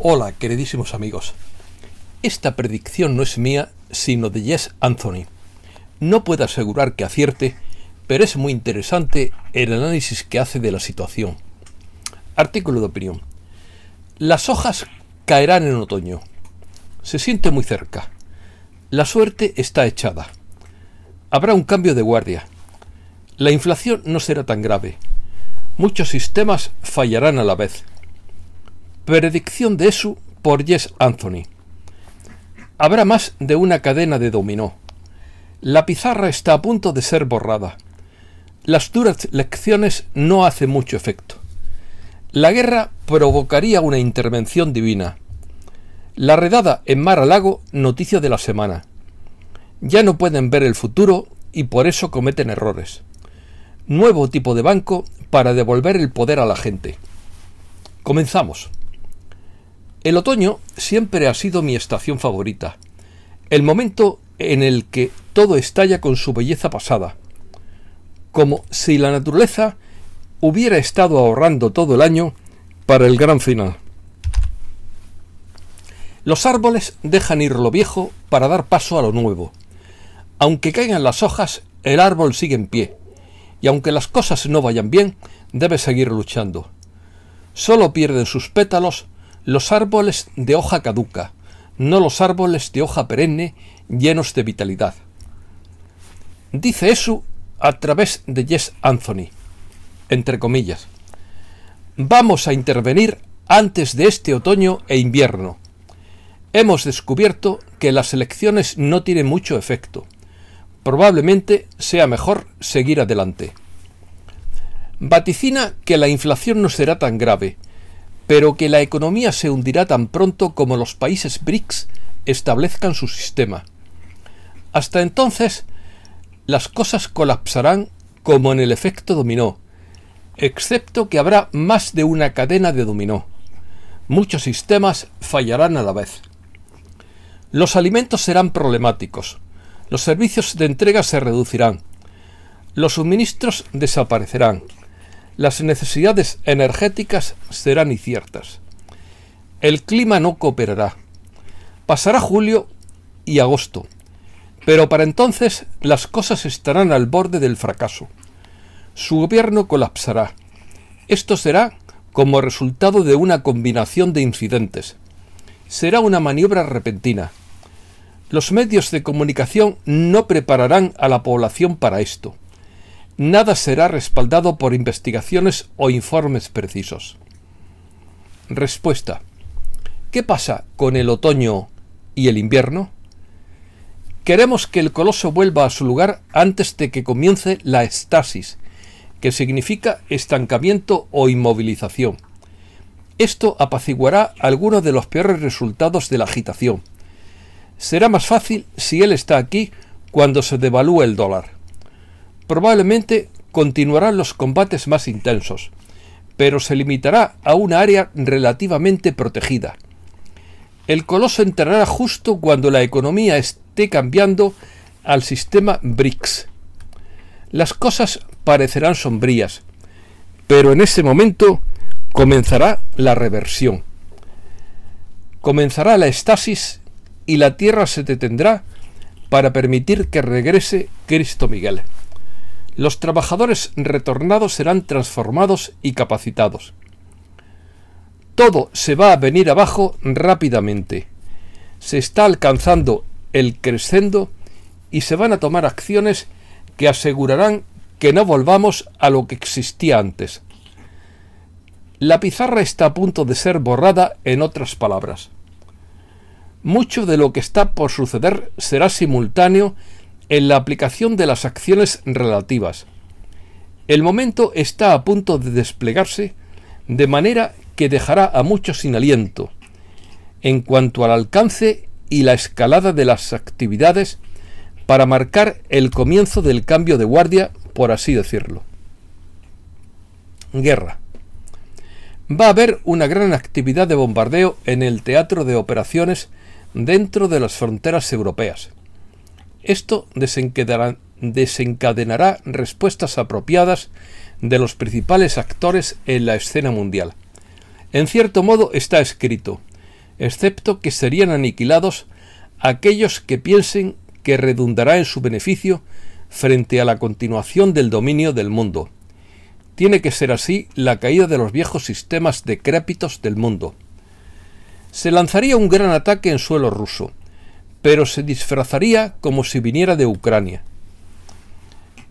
Hola, queridísimos amigos. Esta predicción no es mía, sino de Jess Anthony. No puedo asegurar que acierte, pero es muy interesante el análisis que hace de la situación. Artículo de opinión. Las hojas caerán en otoño. Se siente muy cerca. La suerte está echada. Habrá un cambio de guardia. La inflación no será tan grave. Muchos sistemas fallarán a la vez. Predicción de Esu por Jess Anthony. Habrá más de una cadena de dominó. La pizarra está a punto de ser borrada. Las duras lecciones no hacen mucho efecto. La guerra provocaría una intervención divina. La redada en Mar a Lago, noticia de la semana. Ya no pueden ver el futuro y por eso cometen errores. Nuevo tipo de banco para devolver el poder a la gente. Comenzamos. El otoño siempre ha sido mi estación favorita, el momento en el que todo estalla con su belleza pasada, como si la naturaleza hubiera estado ahorrando todo el año para el gran final. Los árboles dejan ir lo viejo para dar paso a lo nuevo. Aunque caigan las hojas, el árbol sigue en pie, y aunque las cosas no vayan bien, debe seguir luchando. Solo pierden sus pétalos los árboles de hoja caduca, no los árboles de hoja perenne llenos de vitalidad. Dice eso a través de Jess Anthony, entre comillas. Vamos a intervenir antes de este otoño e invierno. Hemos descubierto que las elecciones no tienen mucho efecto. Probablemente sea mejor seguir adelante. Vaticina que la inflación no será tan grave, pero que la economía se hundirá tan pronto como los países BRICS establezcan su sistema. Hasta entonces, las cosas colapsarán como en el efecto dominó, excepto que habrá más de una cadena de dominó. Muchos sistemas fallarán a la vez. Los alimentos serán problemáticos. Los servicios de entrega se reducirán. Los suministros desaparecerán las necesidades energéticas serán inciertas. El clima no cooperará. Pasará julio y agosto, pero para entonces las cosas estarán al borde del fracaso. Su gobierno colapsará. Esto será como resultado de una combinación de incidentes. Será una maniobra repentina. Los medios de comunicación no prepararán a la población para esto nada será respaldado por investigaciones o informes precisos. Respuesta. ¿Qué pasa con el otoño y el invierno? Queremos que el coloso vuelva a su lugar antes de que comience la estasis, que significa estancamiento o inmovilización. Esto apaciguará algunos de los peores resultados de la agitación. Será más fácil si él está aquí cuando se devalúe el dólar probablemente continuarán los combates más intensos, pero se limitará a una área relativamente protegida. El coloso entrará justo cuando la economía esté cambiando al sistema BRICS. Las cosas parecerán sombrías, pero en ese momento comenzará la reversión. Comenzará la estasis y la tierra se detendrá para permitir que regrese Cristo Miguel los trabajadores retornados serán transformados y capacitados. Todo se va a venir abajo rápidamente. Se está alcanzando el crescendo y se van a tomar acciones que asegurarán que no volvamos a lo que existía antes. La pizarra está a punto de ser borrada en otras palabras. Mucho de lo que está por suceder será simultáneo en la aplicación de las acciones relativas. El momento está a punto de desplegarse de manera que dejará a muchos sin aliento en cuanto al alcance y la escalada de las actividades para marcar el comienzo del cambio de guardia, por así decirlo. Guerra. Va a haber una gran actividad de bombardeo en el teatro de operaciones dentro de las fronteras europeas. Esto desencadenará, respuestas apropiadas de los principales actores en la escena mundial. En cierto modo está escrito, excepto que serían aniquilados aquellos que piensen que redundará en su beneficio frente a la continuación del dominio del mundo. Tiene que ser así la caída de los viejos sistemas decrépitos del mundo. Se lanzaría un gran ataque en suelo ruso, pero se disfrazaría como si viniera de Ucrania.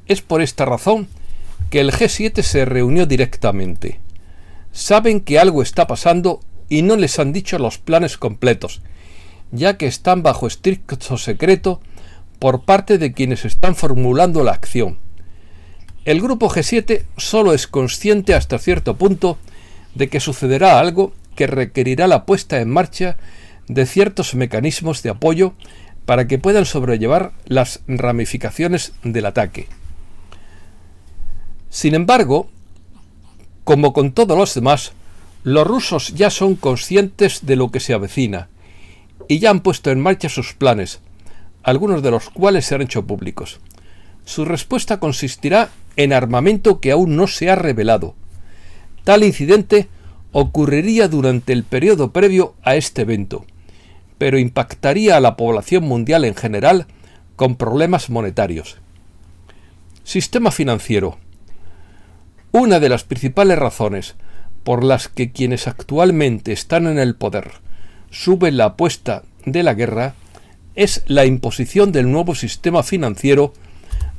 Es por esta razón que el G7 se reunió directamente. Saben que algo está pasando y no les han dicho los planes completos, ya que están bajo estricto secreto por parte de quienes están formulando la acción. El grupo G7 solo es consciente hasta cierto punto de que sucederá algo que requerirá la puesta en marcha de ciertos mecanismos de apoyo para que puedan sobrellevar las ramificaciones del ataque. Sin embargo, como con todos los demás, los rusos ya son conscientes de lo que se avecina y ya han puesto en marcha sus planes, algunos de los cuales se han hecho públicos. Su respuesta consistirá en armamento que aún no se ha revelado. Tal incidente ocurriría durante el periodo previo a este evento pero impactaría a la población mundial en general con problemas monetarios. Sistema financiero. Una de las principales razones por las que quienes actualmente están en el poder suben la apuesta de la guerra es la imposición del nuevo sistema financiero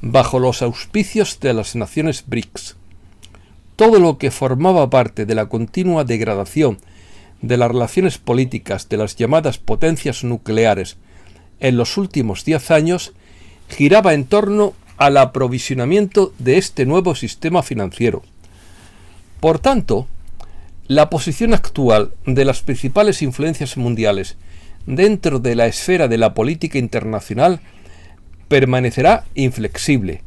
bajo los auspicios de las naciones BRICS. Todo lo que formaba parte de la continua degradación de las relaciones políticas de las llamadas potencias nucleares en los últimos diez años giraba en torno al aprovisionamiento de este nuevo sistema financiero. Por tanto, la posición actual de las principales influencias mundiales dentro de la esfera de la política internacional permanecerá inflexible,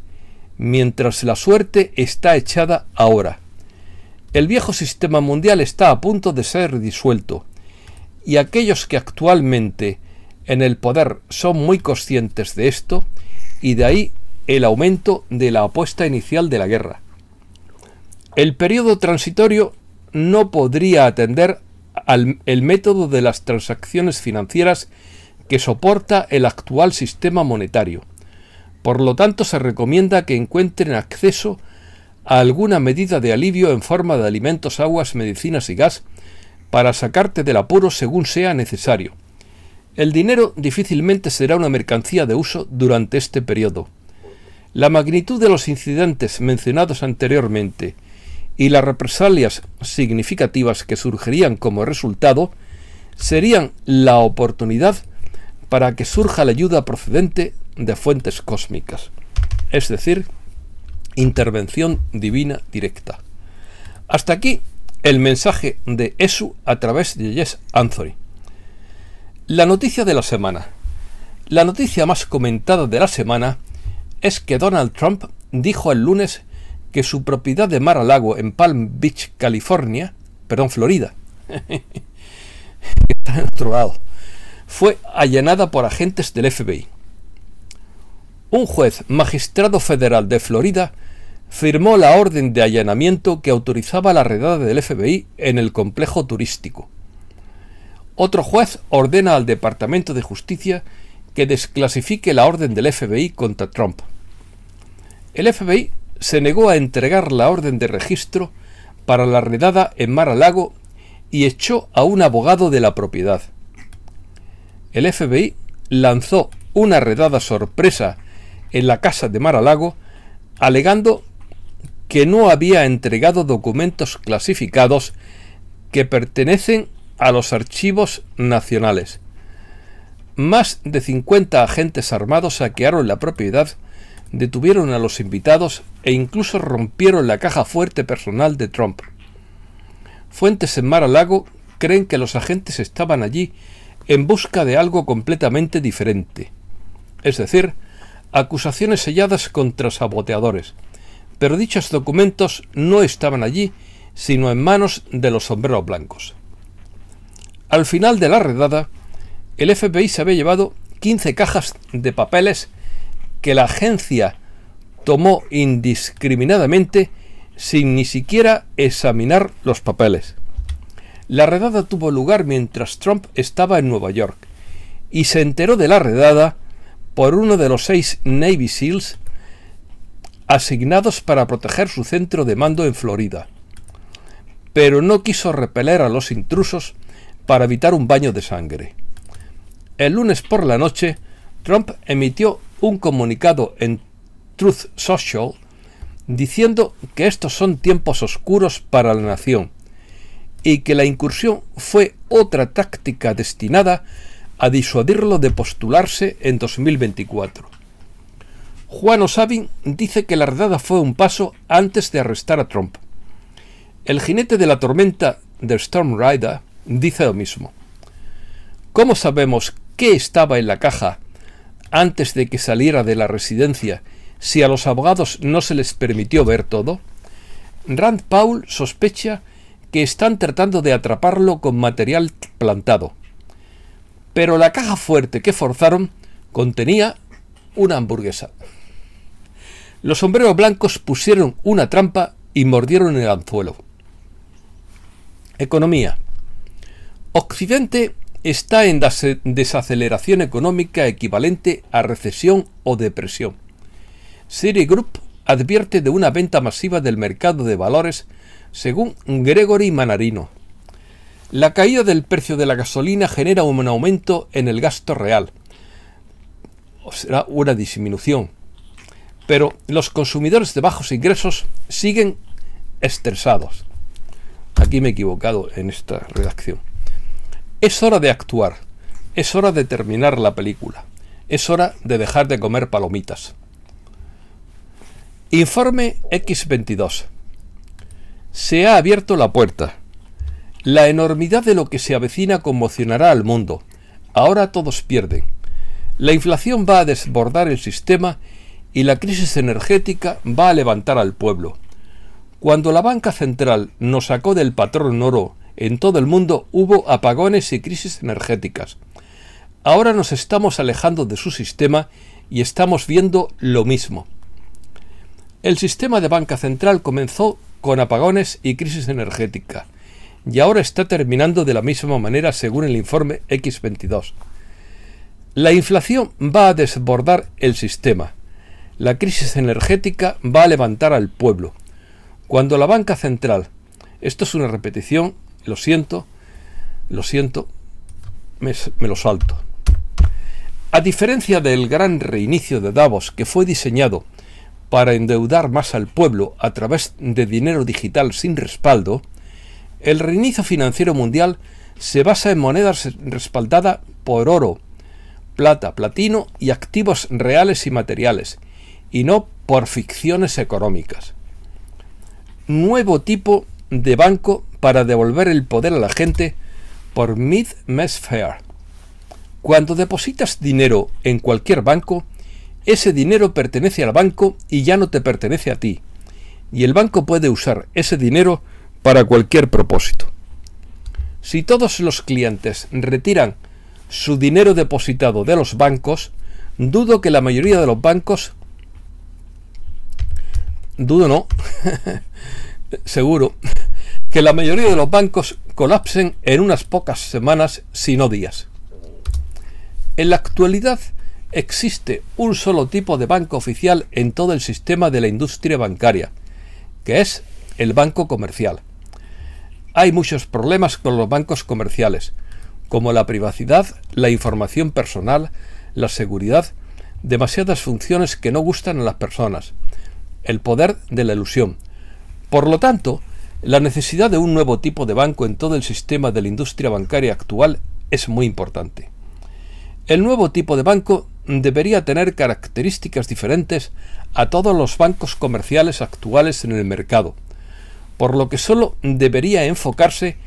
mientras la suerte está echada ahora. El viejo sistema mundial está a punto de ser disuelto, y aquellos que actualmente en el poder son muy conscientes de esto, y de ahí el aumento de la apuesta inicial de la guerra. El periodo transitorio no podría atender al método de las transacciones financieras que soporta el actual sistema monetario. Por lo tanto, se recomienda que encuentren acceso a alguna medida de alivio en forma de alimentos, aguas, medicinas y gas para sacarte del apuro según sea necesario. El dinero difícilmente será una mercancía de uso durante este periodo. La magnitud de los incidentes mencionados anteriormente y las represalias significativas que surgirían como resultado serían la oportunidad para que surja la ayuda procedente de fuentes cósmicas, es decir, Intervención divina directa. Hasta aquí el mensaje de Esu a través de Yes Anthony. La noticia de la semana. La noticia más comentada de la semana es que Donald Trump dijo el lunes que su propiedad de Mar a Lago en Palm Beach, California, perdón, Florida, está en fue allanada por agentes del FBI un juez magistrado federal de Florida firmó la orden de allanamiento que autorizaba la redada del FBI en el complejo turístico. Otro juez ordena al Departamento de Justicia que desclasifique la orden del FBI contra Trump. El FBI se negó a entregar la orden de registro para la redada en Mar a Lago y echó a un abogado de la propiedad. El FBI lanzó una redada sorpresa en la casa de Mar-a-Lago alegando que no había entregado documentos clasificados que pertenecen a los archivos nacionales. Más de 50 agentes armados saquearon la propiedad, detuvieron a los invitados e incluso rompieron la caja fuerte personal de Trump. Fuentes en Mar-a-Lago creen que los agentes estaban allí en busca de algo completamente diferente, es decir, acusaciones selladas contra saboteadores, pero dichos documentos no estaban allí, sino en manos de los sombreros blancos. Al final de la redada, el FBI se había llevado 15 cajas de papeles que la agencia tomó indiscriminadamente sin ni siquiera examinar los papeles. La redada tuvo lugar mientras Trump estaba en Nueva York y se enteró de la redada por uno de los seis Navy SEALs asignados para proteger su centro de mando en Florida. Pero no quiso repeler a los intrusos para evitar un baño de sangre. El lunes por la noche, Trump emitió un comunicado en Truth Social diciendo que estos son tiempos oscuros para la nación y que la incursión fue otra táctica destinada a disuadirlo de postularse en 2024. Juan Osabin dice que la redada fue un paso antes de arrestar a Trump. El jinete de la tormenta The Storm Rider dice lo mismo. ¿Cómo sabemos qué estaba en la caja antes de que saliera de la residencia si a los abogados no se les permitió ver todo? Rand Paul sospecha que están tratando de atraparlo con material plantado pero la caja fuerte que forzaron contenía una hamburguesa. Los sombreros blancos pusieron una trampa y mordieron el anzuelo. Economía. Occidente está en desaceleración económica equivalente a recesión o depresión. Group advierte de una venta masiva del mercado de valores según Gregory Manarino. La caída del precio de la gasolina genera un aumento en el gasto real, o será una disminución. Pero los consumidores de bajos ingresos siguen estresados. Aquí me he equivocado en esta redacción. Es hora de actuar. Es hora de terminar la película. Es hora de dejar de comer palomitas. Informe X22. Se ha abierto la puerta. La enormidad de lo que se avecina conmocionará al mundo. Ahora todos pierden. La inflación va a desbordar el sistema y la crisis energética va a levantar al pueblo. Cuando la banca central nos sacó del patrón oro en todo el mundo hubo apagones y crisis energéticas. Ahora nos estamos alejando de su sistema y estamos viendo lo mismo. El sistema de banca central comenzó con apagones y crisis energética y ahora está terminando de la misma manera según el informe X22. La inflación va a desbordar el sistema. La crisis energética va a levantar al pueblo. Cuando la banca central, esto es una repetición, lo siento, lo siento, me, me lo salto. A diferencia del gran reinicio de Davos que fue diseñado para endeudar más al pueblo a través de dinero digital sin respaldo, el reinicio financiero mundial se basa en monedas respaldadas por oro, plata, platino y activos reales y materiales, y no por ficciones económicas. Nuevo tipo de banco para devolver el poder a la gente por mid Mess fair. Cuando depositas dinero en cualquier banco, ese dinero pertenece al banco y ya no te pertenece a ti. Y el banco puede usar ese dinero para cualquier propósito. Si todos los clientes retiran su dinero depositado de los bancos, dudo que la mayoría de los bancos, dudo no, seguro, que la mayoría de los bancos colapsen en unas pocas semanas, si no días. En la actualidad existe un solo tipo de banco oficial en todo el sistema de la industria bancaria, que es el banco comercial hay muchos problemas con los bancos comerciales, como la privacidad, la información personal, la seguridad, demasiadas funciones que no gustan a las personas, el poder de la ilusión. Por lo tanto, la necesidad de un nuevo tipo de banco en todo el sistema de la industria bancaria actual es muy importante. El nuevo tipo de banco debería tener características diferentes a todos los bancos comerciales actuales en el mercado, por lo que solo debería enfocarse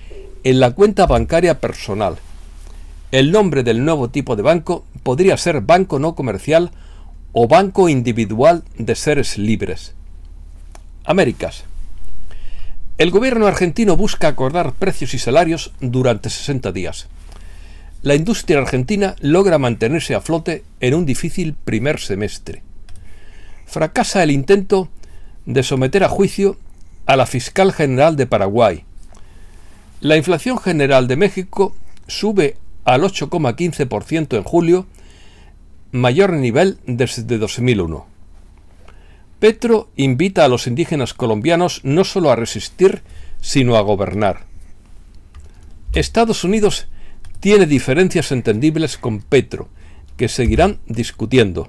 en la cuenta bancaria personal. El nombre del nuevo tipo de banco podría ser banco no comercial o banco individual de seres libres. Américas. El gobierno argentino busca acordar precios y salarios durante 60 días. La industria argentina logra mantenerse a flote en un difícil primer semestre. Fracasa el intento de someter a juicio a la fiscal general de Paraguay. La inflación general de México sube al 8,15% en julio, mayor nivel desde 2001. Petro invita a los indígenas colombianos no solo a resistir, sino a gobernar. Estados Unidos tiene diferencias entendibles con Petro, que seguirán discutiendo.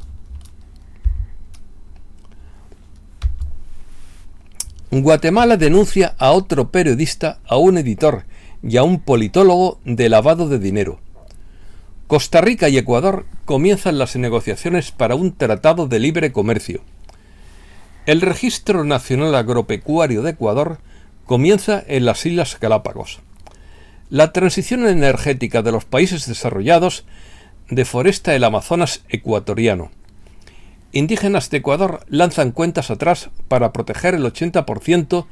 Guatemala denuncia a otro periodista, a un editor y a un politólogo de lavado de dinero. Costa Rica y Ecuador comienzan las negociaciones para un tratado de libre comercio. El Registro Nacional Agropecuario de Ecuador comienza en las Islas Galápagos. La transición energética de los países desarrollados deforesta el Amazonas ecuatoriano. Indígenas de Ecuador lanzan cuentas atrás para proteger el 80%,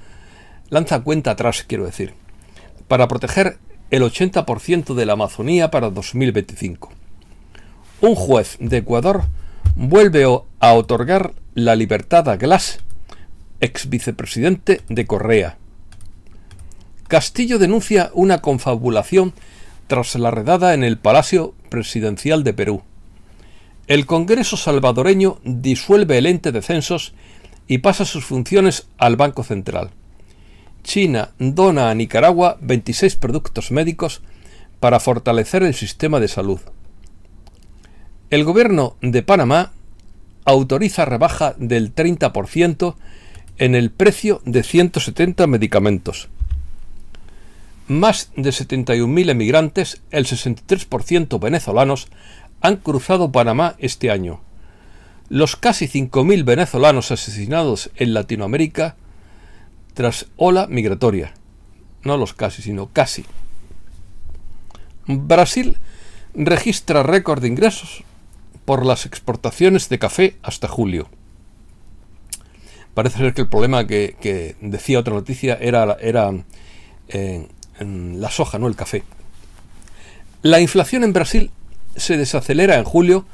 lanza cuenta atrás quiero decir, para proteger el 80% de la Amazonía para 2025. Un juez de Ecuador vuelve a otorgar la libertad a Glass, ex vicepresidente de Correa. Castillo denuncia una confabulación tras la redada en el Palacio Presidencial de Perú el Congreso salvadoreño disuelve el ente de censos y pasa sus funciones al Banco Central. China dona a Nicaragua 26 productos médicos para fortalecer el sistema de salud. El gobierno de Panamá autoriza rebaja del 30% en el precio de 170 medicamentos. Más de 71.000 emigrantes, el 63% venezolanos, han cruzado Panamá este año. Los casi 5.000 venezolanos asesinados en Latinoamérica tras ola migratoria. No los casi, sino casi. Brasil registra récord de ingresos por las exportaciones de café hasta julio. Parece ser que el problema que, decía otra noticia era, era eh, en la soja, no el café. La inflación en Brasil se desacelera en julio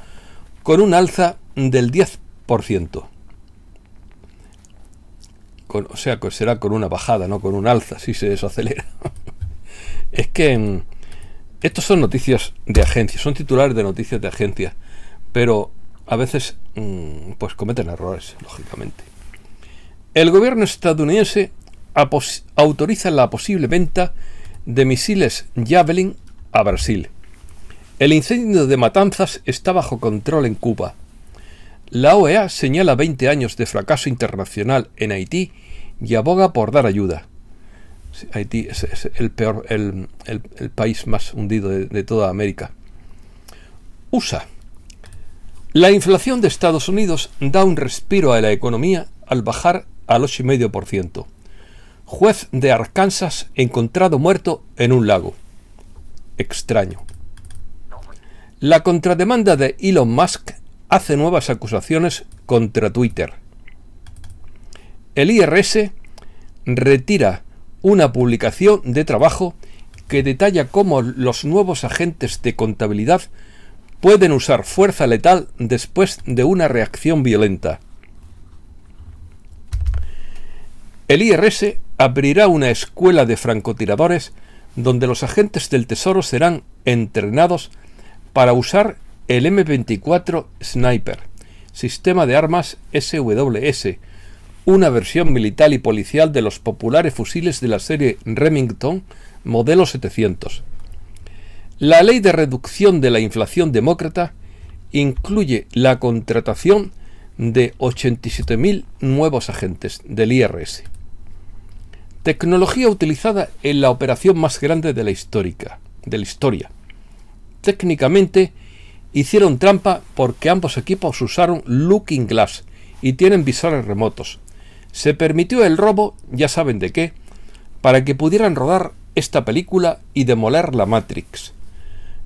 con un alza del 10%. Con, o sea, será con una bajada, no con un alza, si se desacelera. es que mm, estos son noticias de agencia son titulares de noticias de agencia pero a veces mm, pues cometen errores, lógicamente. El gobierno estadounidense autoriza la posible venta de misiles Javelin a Brasil. El incendio de Matanzas está bajo control en Cuba. La OEA señala 20 años de fracaso internacional en Haití y aboga por dar ayuda. Haití es, el, peor, el, país más hundido de, de toda América. USA. La inflación de Estados Unidos da un respiro a la economía al bajar al 8,5%. Juez de Arkansas encontrado muerto en un lago. Extraño. La contrademanda de Elon Musk hace nuevas acusaciones contra Twitter. El IRS retira una publicación de trabajo que detalla cómo los nuevos agentes de contabilidad pueden usar fuerza letal después de una reacción violenta. El IRS abrirá una escuela de francotiradores donde los agentes del Tesoro serán entrenados para usar el M24 Sniper, sistema de armas SWS, una versión militar y policial de los populares fusiles de la serie Remington modelo 700. La ley de reducción de la inflación demócrata incluye la contratación de 87.000 nuevos agentes del IRS. Tecnología utilizada en la operación más grande de la, histórica, de la historia, Técnicamente hicieron trampa porque ambos equipos usaron Looking Glass y tienen visores remotos. Se permitió el robo, ya saben de qué, para que pudieran rodar esta película y demoler la Matrix.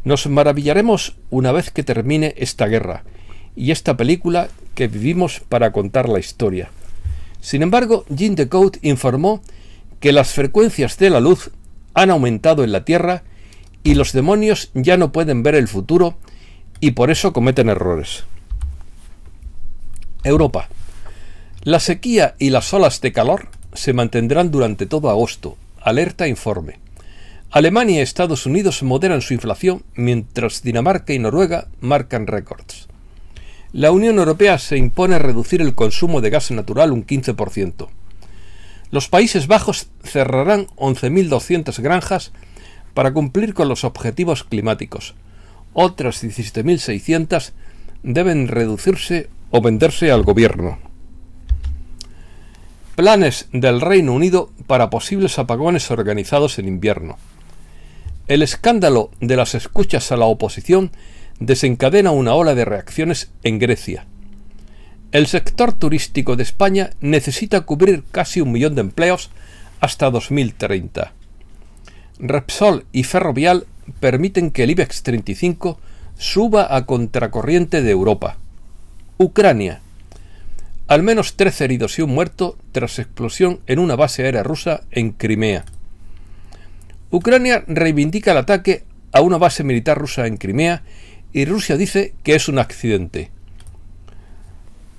Nos maravillaremos una vez que termine esta guerra y esta película que vivimos para contar la historia. Sin embargo, Jean Decote informó que las frecuencias de la luz han aumentado en la Tierra y los demonios ya no pueden ver el futuro y por eso cometen errores. Europa. La sequía y las olas de calor se mantendrán durante todo agosto. Alerta informe. Alemania y Estados Unidos moderan su inflación mientras Dinamarca y Noruega marcan récords. La Unión Europea se impone a reducir el consumo de gas natural un 15%. Los Países Bajos cerrarán 11.200 granjas para cumplir con los objetivos climáticos. Otras 17.600 deben reducirse o venderse al gobierno. Planes del Reino Unido para posibles apagones organizados en invierno. El escándalo de las escuchas a la oposición desencadena una ola de reacciones en Grecia. El sector turístico de España necesita cubrir casi un millón de empleos hasta 2030. Repsol y Ferrovial permiten que el IBEX 35 suba a contracorriente de Europa. Ucrania. Al menos 13 heridos y un muerto tras explosión en una base aérea rusa en Crimea. Ucrania reivindica el ataque a una base militar rusa en Crimea y Rusia dice que es un accidente.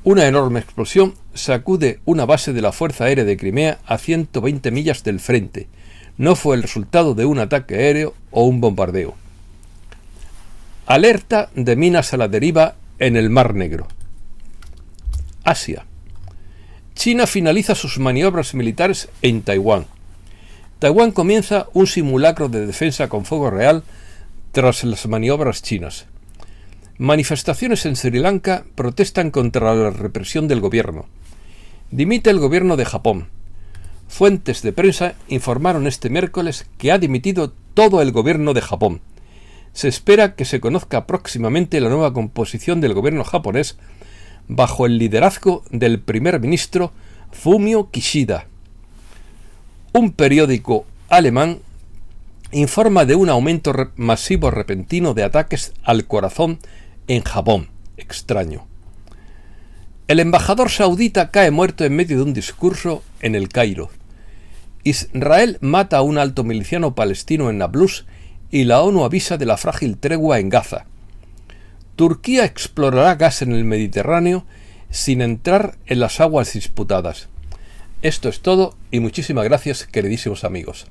Una enorme explosión sacude una base de la Fuerza Aérea de Crimea a 120 millas del frente, no fue el resultado de un ataque aéreo o un bombardeo. Alerta de minas a la deriva en el Mar Negro. Asia. China finaliza sus maniobras militares en Taiwán. Taiwán comienza un simulacro de defensa con fuego real tras las maniobras chinas. Manifestaciones en Sri Lanka protestan contra la represión del gobierno. Dimite el gobierno de Japón. Fuentes de prensa informaron este miércoles que ha dimitido todo el gobierno de Japón. Se espera que se conozca próximamente la nueva composición del gobierno japonés bajo el liderazgo del primer ministro Fumio Kishida. Un periódico alemán informa de un aumento masivo repentino de ataques al corazón en Japón. Extraño. El embajador saudita cae muerto en medio de un discurso en el Cairo. Israel mata a un alto miliciano palestino en Nablus y la ONU avisa de la frágil tregua en Gaza. Turquía explorará gas en el Mediterráneo sin entrar en las aguas disputadas. Esto es todo y muchísimas gracias queridísimos amigos.